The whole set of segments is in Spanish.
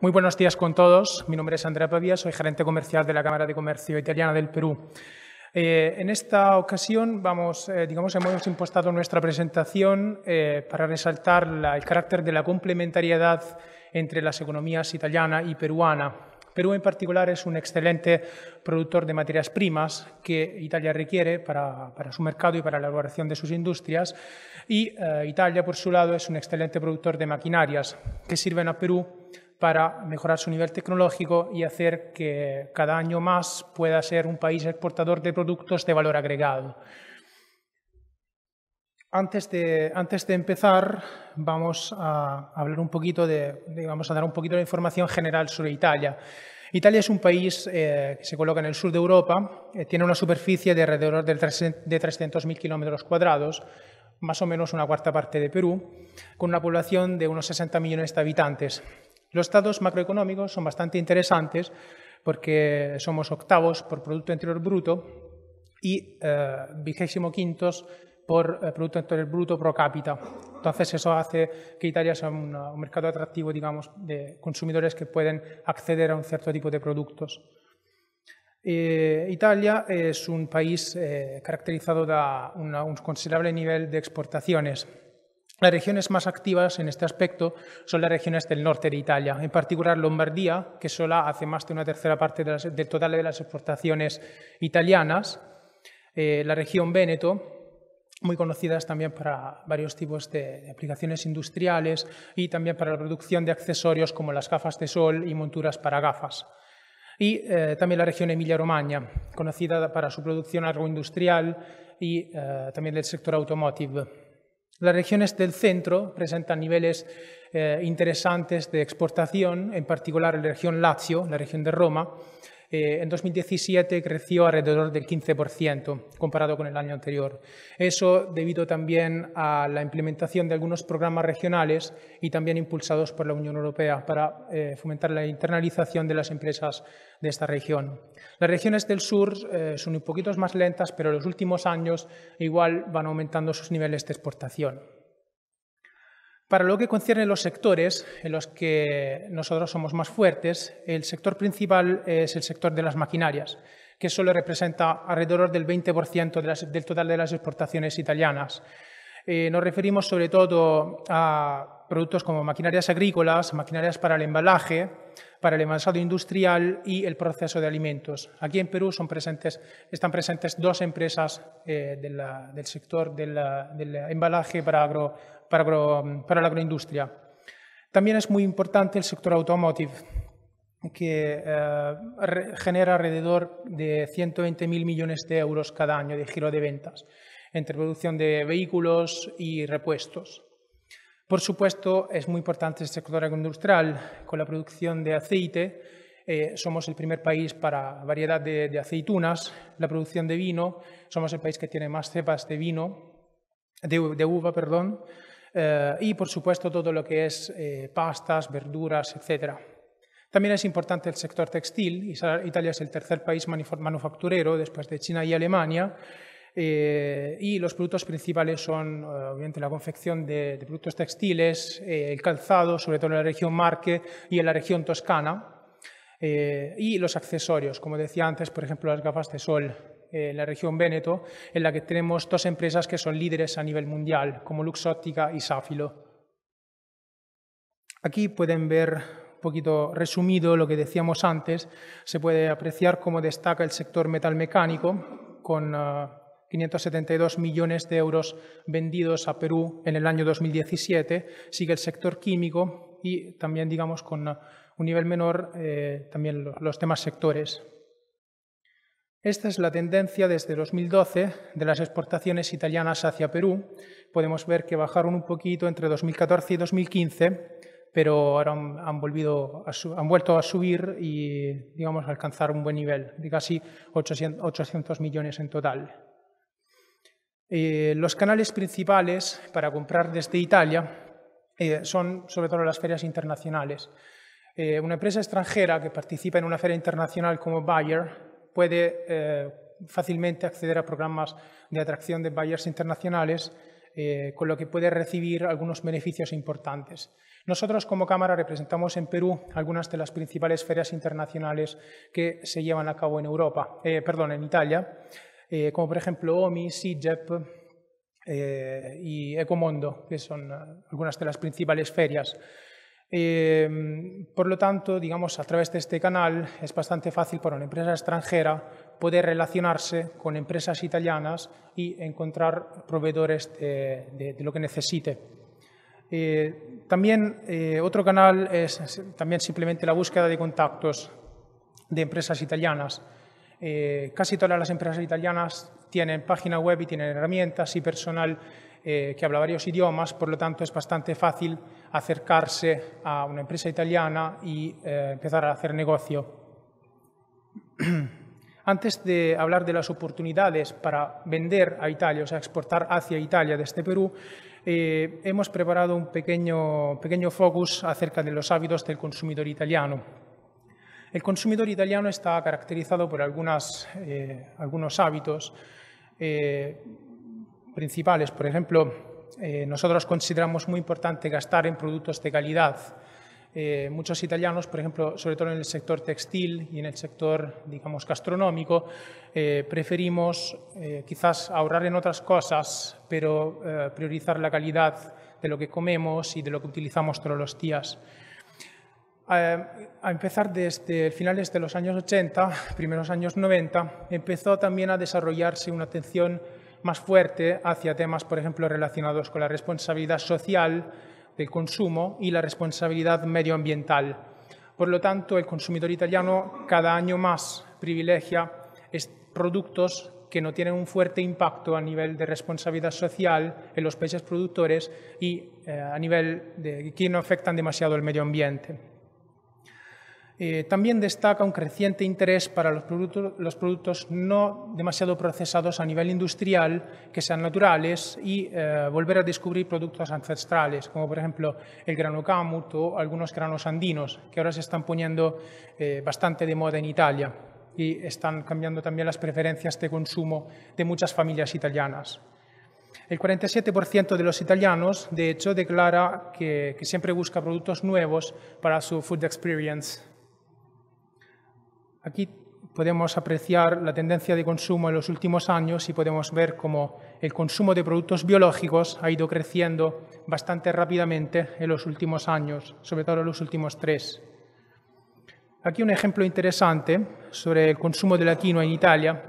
Muy buenos días con todos. Mi nombre es Andrea Pavia, soy gerente comercial de la Cámara de Comercio Italiana del Perú. Eh, en esta ocasión, vamos, eh, digamos, hemos impostado nuestra presentación eh, para resaltar el carácter de la complementariedad entre las economías italiana y peruana. Perú en particular es un excelente productor de materias primas que Italia requiere para, para su mercado y para la elaboración de sus industrias y Italia, por su lado, es un excelente productor de maquinarias que sirven a Perú para mejorar su nivel tecnológico y hacer que cada año más pueda ser un país exportador de productos de valor agregado. Antes de, empezar, vamos a hablar un poquito de, vamos a dar un poquito de información general sobre Italia. Italia es un país eh, que se coloca en el sur de Europa, eh, tiene una superficie de alrededor de 300.000 kilómetros cuadrados, más o menos una cuarta parte de Perú, con una población de unos 60 millones de habitantes. Los estados macroeconómicos son bastante interesantes porque somos octavos por Producto Interior Bruto y eh, vigésimo quintos por eh, Producto Interior Bruto pro cápita. Entonces eso hace que Italia sea un mercado atractivo, digamos, de consumidores que pueden acceder a un cierto tipo de productos. Eh, Italia es un país caracterizado por un considerable nivel de exportaciones las regiones más activas en este aspecto son las regiones del norte de Italia, en particular Lombardía, que sola hace más de una tercera parte del total de las exportaciones italianas, eh, la región Véneto, muy conocidas también para varios tipos de, aplicaciones industriales y también para la producción de accesorios como las gafas de sol y monturas para gafas. Y eh, también la región Emilia-Romagna, conocida para su producción agroindustrial y eh, también del sector automotive. Las regiones del centro presentan niveles eh, interesantes de exportación, en particular la región Lazio, la región de Roma, eh, en 2017 creció alrededor del 15% comparado con el año anterior. Eso debido también a la implementación de algunos programas regionales y también impulsados por la Unión Europea para eh, fomentar la internalización de las empresas de esta región. Las regiones del sur eh, son un poquito más lentas, pero en los últimos años igual van aumentando sus niveles de exportación. Para lo que concierne los sectores en los que nosotros somos más fuertes, el sector principal es el sector de las maquinarias, que solo representa alrededor del 20% del total de las exportaciones italianas. Eh, nos referimos sobre todo a productos como maquinarias agrícolas, maquinarias para el embalaje, para el envasado industrial y el proceso de alimentos. Aquí en Perú son presentes, están presentes dos empresas eh, del sector del, del embalaje para agro para, la agroindustria. También es muy importante el sector automotive, que eh, genera alrededor de 120.000 millones de euros cada año de giro de ventas, entre producción de vehículos y repuestos. Por supuesto, es muy importante el sector agroindustrial. Con la producción de aceite, eh, somos el primer país para variedad de, aceitunas. La producción de vino, somos el país que tiene más cepas de vino, de, de uva, perdón. Eh, y por supuesto todo lo que es eh, pastas, verduras, etc. También es importante el sector textil. Italia es el tercer país manufacturero después de China y Alemania. Eh, y los productos principales son obviamente la confección de, productos textiles, el calzado, sobre todo en la región marque y en la región Toscana, y los accesorios, como decía antes, por ejemplo, las gafas de sol eh, en la región Véneto, en la que tenemos dos empresas que son líderes a nivel mundial, como Luxóptica y Safilo. Aquí pueden ver un poquito resumido lo que decíamos antes. Se puede apreciar cómo destaca el sector metalmecánico con 572 eh, millones de euros vendidos a Perú en el año 2017. Sigue el sector químico y también, digamos, con eh, un nivel menor también los demás sectores. Esta es la tendencia desde 2012 de las exportaciones italianas hacia Perú. Podemos ver que bajaron un poquito entre 2014 y 2015, pero ahora han, vuelto a subir y digamos, alcanzar un buen nivel de casi 800, millones en total. Eh, los canales principales para comprar desde Italia eh, son sobre todo las ferias internacionales. Eh, una empresa extranjera que participa en una feria internacional como Bayer puede eh, fácilmente acceder a programas de atracción de buyers internacionales, eh, con lo que puede recibir algunos beneficios importantes. Nosotros como Cámara representamos en Perú algunas de las principales ferias internacionales que se llevan a cabo en Europa, eh, perdón, en Italia, como por ejemplo OMI, CIGEP y Ecomondo, que son algunas de las principales ferias. Em, por lo tanto, digamos, a través de este canal es bastante fácil para una empresa extranjera poder relacionarse con empresas italianas y encontrar proveedores de, lo que necesite. Eh, también eh, otro canal es, también simplemente la búsqueda de contactos de empresas italianas. Eh, casi todas las empresas italianas tienen página web y tienen herramientas y personal eh, que habla varios idiomas, por lo tanto es bastante fácil acercarse a una empresa italiana y eh, empezar a hacer negocio. Antes de hablar de las oportunidades para vender a Italia, o sea, exportar hacia Italia desde Perú, eh, hemos preparado un pequeño, pequeño focus acerca de los hábitos del consumidor italiano. El consumidor italiano está caracterizado por algunas, algunos hábitos principales. Por ejemplo, eh, nosotros consideramos muy importante gastar en productos de calidad. Eh, muchos italianos, por ejemplo, sobre todo en el sector textil y en el sector, digamos, gastronómico, eh, preferimos quizás ahorrar en otras cosas, pero priorizar la calidad de lo que comemos y de lo que utilizamos todos los días. a empezar desde finales de los años 80, primeros años 90, empezó también a desarrollarse una atención más fuerte hacia temas, por ejemplo, relacionados con la responsabilidad social del consumo y la responsabilidad medioambiental. Por lo tanto, el consumidor italiano cada año más privilegia productos que no tienen un fuerte impacto a nivel de responsabilidad social en los países productores y eh, a nivel de que no afectan demasiado al medio ambiente. Eh, también destaca un creciente interés para los productos, no demasiado procesados a nivel industrial, que sean naturales, y eh, volver a descubrir productos ancestrales, como por ejemplo el grano camut o algunos granos andinos, que ahora se están poniendo eh, bastante de moda en Italia y están cambiando también las preferencias de consumo de muchas familias italianas. El 47% de los italianos, de hecho, declara que, que siempre busca productos nuevos para su food experience Aquí podemos apreciar la tendencia de consumo en los últimos años y podemos ver cómo el consumo de productos biológicos ha ido creciendo bastante rápidamente en los últimos años, sobre todo en los últimos tres. Aquí un ejemplo interesante sobre el consumo de la quinoa en Italia.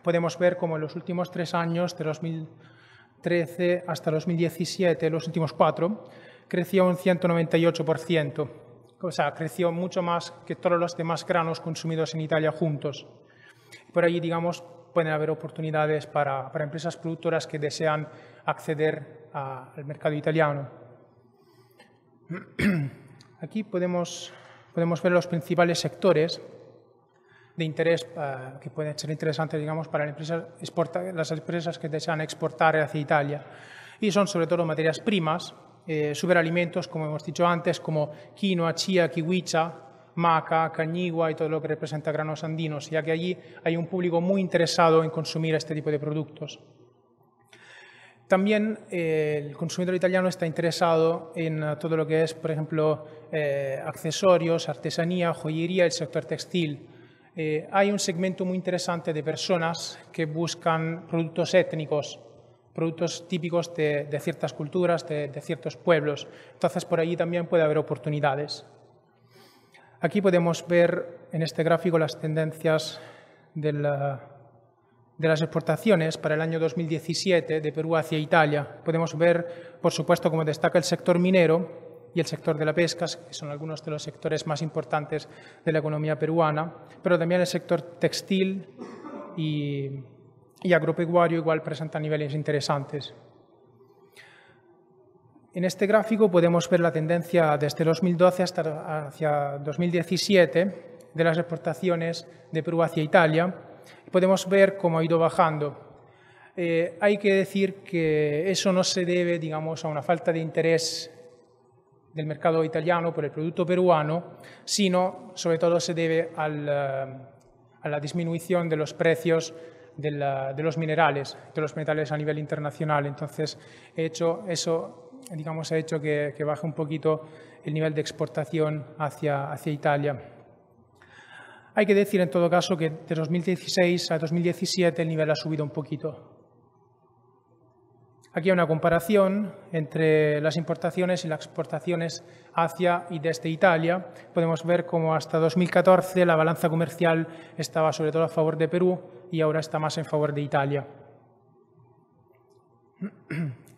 Podemos ver cómo en los últimos tres años, de 2013 hasta 2017, los últimos cuatro, creció un 198% o sea, creció mucho más que todos los demás granos consumidos en Italia juntos. Por allí, digamos, pueden haber oportunidades para, empresas productoras que desean acceder al mercado italiano. Aquí podemos, ver los principales sectores de interés eh, que pueden ser interesantes digamos, para las empresas que desean exportar hacia Italia. Y son sobre todo materias primas, eh, superalimentos, como hemos dicho antes, como quinoa, chía, kiwicha, maca, cañigua y todo lo que representa granos andinos, ya que allí hay un público muy interesado en consumir este tipo de productos. También eh, el consumidor italiano está interesado en eh, todo lo que es, por ejemplo, accesorios, artesanía, joyería, el sector textil. hay un segmento muy interesante de personas que buscan productos étnicos, productos típicos de, ciertas culturas, de, ciertos pueblos. Entonces, por allí también puede haber oportunidades. Aquí podemos ver en este gráfico las tendencias de, de las exportaciones para el año 2017 de Perú hacia Italia. Podemos ver, por supuesto, cómo destaca el sector minero, y el sector de la pesca, que son algunos de los sectores más importantes de la economía peruana, pero también el sector textil y y agropecuario igual presenta niveles interesantes. En este gráfico podemos ver la tendencia desde 2012 hasta hacia 2017 de las exportaciones de Perú hacia Italia. Podemos ver cómo ha ido bajando. Eh, hay que decir que eso no se debe, digamos, a una falta de interés del mercado italiano por el producto peruano, sino sobre todo se debe eh, a la disminución de los precios de, los minerales, de los metales a nivel internacional. Entonces, he hecho eso, digamos, ha hecho que, baje un poquito el nivel de exportación hacia, hacia Italia. Hay que decir, en todo caso, que de 2016 a 2017 el nivel ha subido un poquito. Aquí hay una comparación entre las importaciones y las exportaciones hacia y desde Italia. Podemos ver cómo hasta 2014 la balanza comercial estaba sobre todo a favor de Perú, y ahora está más en favor de Italia.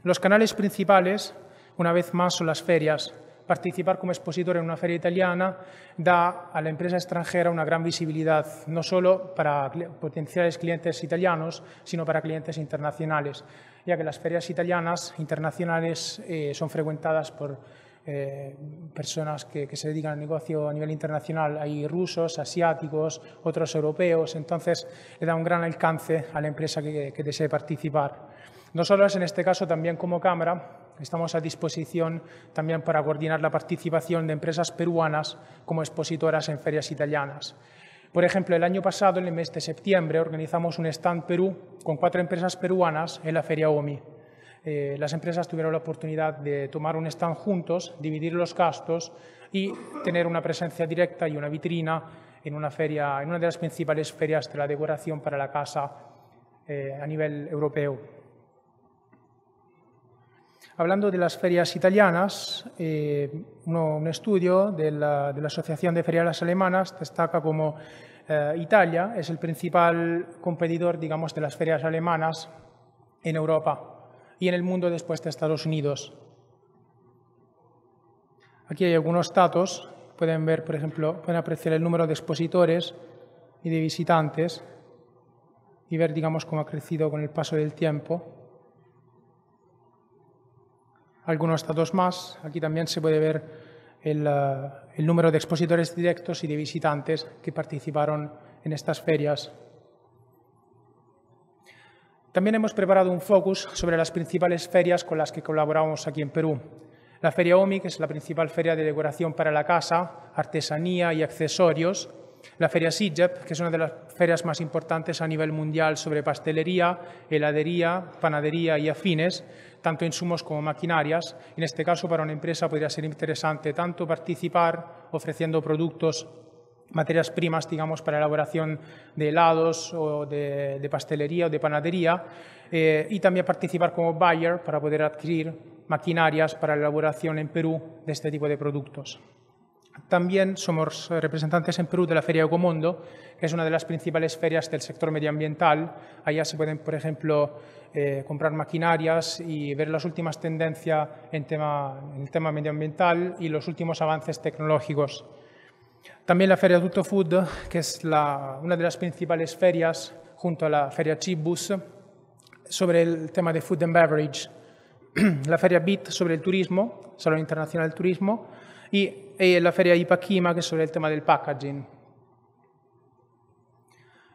Los canales principales, una vez más, son las ferias. Participar como expositor en una feria italiana da a la empresa extranjera una gran visibilidad, no solo para potenciales clientes italianos, sino para clientes internacionales, ya que las ferias italianas internacionales eh, son frecuentadas por eh, personas que, se dedican al negocio a nivel internacional. Hay rusos, asiáticos, otros europeos, entonces le da un gran alcance a la empresa que, que desee participar. Nosotros en este caso también como Cámara estamos a disposición también para coordinar la participación de empresas peruanas como expositoras en ferias italianas. Por ejemplo, el año pasado, en el mes de septiembre, organizamos un stand Perú con cuatro empresas peruanas en la Feria OMI. Eh, las empresas tuvieron la oportunidad de tomar un stand juntos, dividir los gastos y tener una presencia directa y una vitrina en una feria, en una de las principales ferias de la decoración para la casa eh, a nivel europeo. Hablando de las ferias italianas, eh, un estudio de la, Asociación de Ferias Alemanas destaca como Italia es el principal competidor, digamos, de las ferias alemanas en Europa y en el mundo después de Estados Unidos. Aquí hay algunos datos, pueden ver, por ejemplo, pueden apreciar el número de expositores y de visitantes y ver, digamos, cómo ha crecido con el paso del tiempo. Algunos datos más, aquí también se puede ver el, eh, el número de expositores directos y de visitantes que participaron en estas ferias. También hemos preparado un focus sobre las principales ferias con las que colaboramos aquí en Perú. La Feria OMI, que es la principal feria de decoración para la casa, artesanía y accesorios. La Feria SIGEP, que es una de las ferias más importantes a nivel mundial sobre pastelería, heladería, panadería y afines, tanto insumos como maquinarias. En este caso, para una empresa podría ser interesante tanto participar ofreciendo productos materias primas, digamos, para elaboración de helados o de, pastelería o de panadería, eh, y también participar como buyer para poder adquirir maquinarias para la elaboración en Perú de este tipo de productos. También somos representantes en Perú de la Feria Ecomondo, que es una de las principales ferias del sector medioambiental. Allá se pueden, por ejemplo, eh, comprar maquinarias y ver las últimas tendencias en el tema medioambiental y los últimos avances tecnológicos. También la Feria Tutto Food, que es la, una de las principales ferias junto a la Feria Cibus, sobre el tema de food and beverage. la Feria BIT sobre el turismo, Salón Internacional del Turismo, y, y eh, la Feria IPACHIMA, que es sobre el tema del packaging.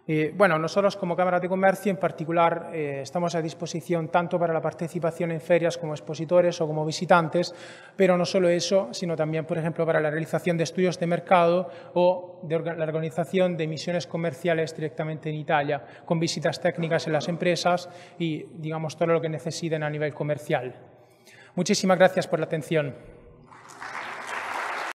Eh, bueno, nosotros como Cámara de Comercio en particular eh, estamos a disposición tanto para la participación en ferias como expositores o como visitantes, pero no solo eso, sino también, por ejemplo, para la realización de estudios de mercado o de la organización de misiones comerciales directamente en Italia, con visitas técnicas en las empresas y, digamos, todo lo que necesiten a nivel comercial. Muchísimas gracias por la atención.